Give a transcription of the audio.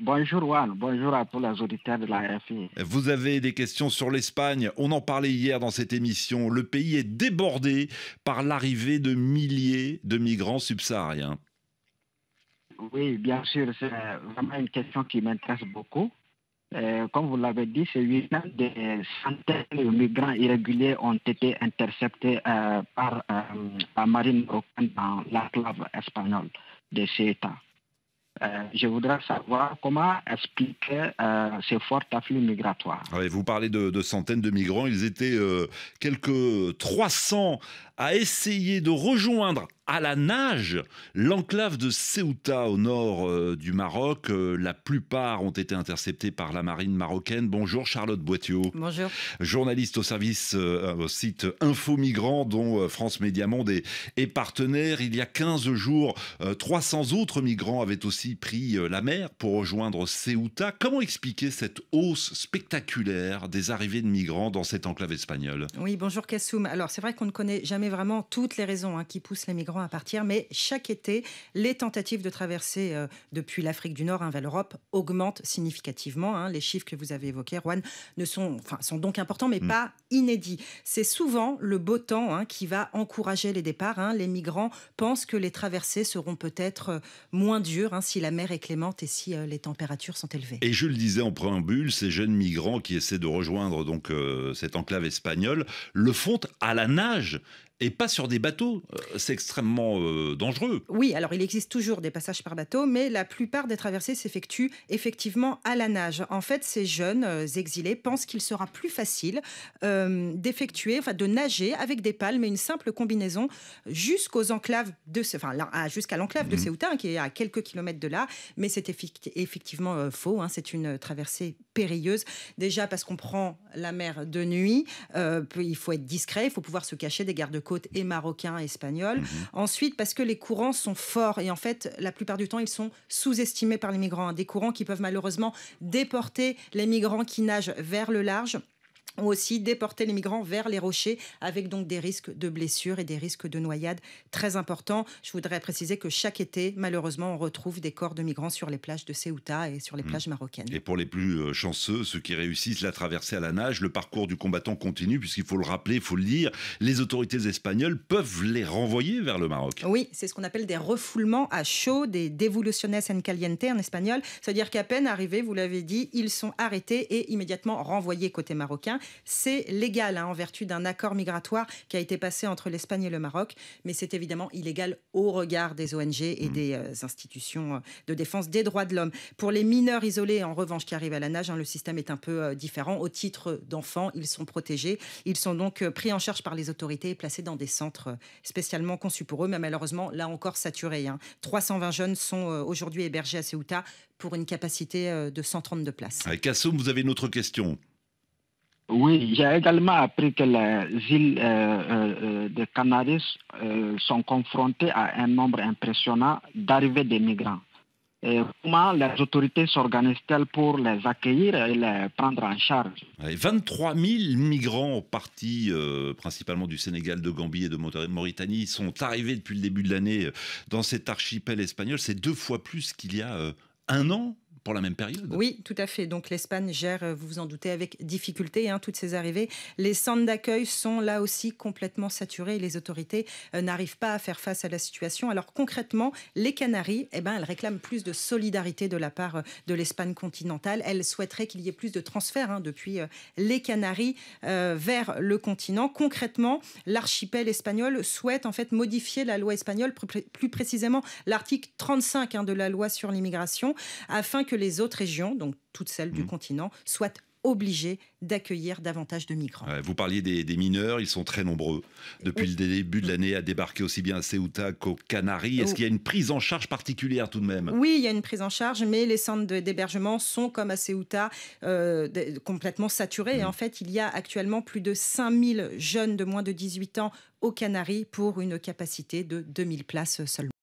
Bonjour Juan, bonjour à tous les auditeurs de la RFI. Vous avez des questions sur l'Espagne, on en parlait hier dans cette émission. Le pays est débordé par l'arrivée de milliers de migrants subsahariens. Oui, bien sûr, c'est vraiment une question qui m'intéresse beaucoup. Euh, comme vous l'avez dit, ces huit ans, des centaines de migrants irréguliers ont été interceptés euh, par euh, la marine dans l'esclave espagnole de ces États. Euh, je voudrais savoir comment expliquer euh, ce fort afflux migratoire. vous parlez de, centaines de migrants. Ils étaient euh, quelques 300 à essayer de rejoindre à la nage. L'enclave de Ceuta au nord euh, du Maroc, euh, la plupart ont été interceptés par la marine marocaine. Bonjour Charlotte Boitiot. Bonjour. Journaliste au service euh, au site Info Migrants dont France Média Monde est, partenaire. Il y a 15 jours, 300 autres migrants avaient aussi pris la mer pour rejoindre Ceuta. Comment expliquer cette hausse spectaculaire des arrivées de migrants dans cette enclave espagnole Oui, bonjour Kassoum. Alors c'est vrai qu'on ne connaît jamais vraiment toutes les raisons hein, qui poussent les migrants à partir, mais chaque été, les tentatives de traverser euh, depuis l'Afrique du Nord hein, vers l'Europe augmentent significativement. Hein. Les chiffres que vous avez évoqués, Juan, ne sont, donc importants, mais mm. pas inédits. C'est souvent le beau temps hein, qui va encourager les départs. Les migrants pensent que les traversées seront peut-être euh, moins dures si la mer est clémente et si euh, les températures sont élevées. Et je le disais en préambule, ces jeunes migrants qui essaient de rejoindre donc cette enclave espagnole le font à la nage et pas sur des bateaux. Euh, c'est extrêmement euh, dangereux. Oui, alors il existe toujours des passages par bateau, mais la plupart des traversées s'effectuent effectivement à la nage. En fait, ces jeunes euh, exilés pensent qu'il sera plus facile d'effectuer, enfin de nager avec des palmes et une simple combinaison jusqu'aux enclaves de, enfin ah, jusqu'à l'enclave de mmh. Ceuta, hein, qui est à quelques kilomètres de là. Mais c'est effectivement faux. Hein, c'est une traversée périlleuse déjà parce qu'on prend la mer de nuit. il faut être discret, il faut pouvoir se cacher des gardes-côtes et marocains, et espagnol. Mhm. Ensuite, parce que les courants sont forts et en fait, la plupart du temps, ils sont sous-estimés par les migrants. Hein. Des courants qui peuvent malheureusement déporter les migrants qui nagent vers le large ont aussi déporté les migrants vers les rochers avec donc des risques de blessures et des risques de noyades très importants. Je voudrais préciser que chaque été, malheureusement, on retrouve des corps de migrants sur les plages de Ceuta et sur les mmh. plages marocaines. Et pour les plus euh, chanceux, ceux qui réussissent la traversée à la nage, le parcours du combattant continue puisqu'il faut le rappeler, il faut le dire, les autorités espagnoles peuvent les renvoyer vers le Maroc. Oui, c'est ce qu'on appelle des refoulements à chaud, des devoluciones en caliente en espagnol, c'est-à-dire qu'à peine arrivés, vous l'avez dit, ils sont arrêtés et immédiatement renvoyés côté marocain c'est légal hein, en vertu d'un accord migratoire qui a été passé entre l'Espagne et le Maroc, mais c'est évidemment illégal au regard des ONG et mmh. des euh, institutions euh, de défense des droits de l'homme. Pour les mineurs isolés, en revanche, qui arrivent à la nage, hein, le système est un peu euh, différent. Au titre d'enfants, ils sont protégés. Ils sont donc pris en charge par les autorités et placés dans des centres spécialement conçus pour eux, mais malheureusement, là encore saturés. 320 hein. jeunes sont aujourd'hui hébergés à Ceuta pour une capacité de 132 places. Assoum, vous avez une autre question oui, j'ai également appris que les îles euh, euh, euh, de Canaries sont confrontées à un nombre impressionnant d'arrivées de migrants. comment les autorités s'organisent-elles pour les accueillir et les prendre en charge 23 000 migrants partis principalement du Sénégal, de Gambie et de Mauritanie sont arrivés depuis le début de l'année dans cet archipel espagnol. C'est deux fois plus qu'il y a un an pour la même période. Oui, tout à fait. Donc l'Espagne gère, euh, vous vous en doutez, avec difficulté hein, toutes ces arrivées. Les centres d'accueil sont là aussi complètement saturés les autorités euh, n'arrivent pas à faire face à la situation. Alors concrètement, les Canaries, eh ben, elles réclament plus de solidarité de la part euh, de l'Espagne continentale. Elles souhaiteraient qu'il y ait plus de transferts hein, depuis les Canaries vers le continent. Concrètement, l'archipel espagnol souhaite en fait modifier la loi espagnole, plus, précisément l'article 35 hein, de la loi sur l'immigration, afin que que les autres régions, donc toutes celles du mmh. continent, soient obligées d'accueillir davantage de migrants. Vous parliez des, mineurs, ils sont très nombreux depuis le début de l'année à débarquer aussi bien à Ceuta qu'aux Canaries. Est-ce qu'il y a une prise en charge particulière tout de même Oui, il y a une prise en charge, mais les centres d'hébergement sont, comme à Ceuta, euh, complètement saturés. Et mmh. en fait, il y a actuellement plus de 5000 jeunes de moins de 18 ans aux Canaries pour une capacité de 2000 places seulement.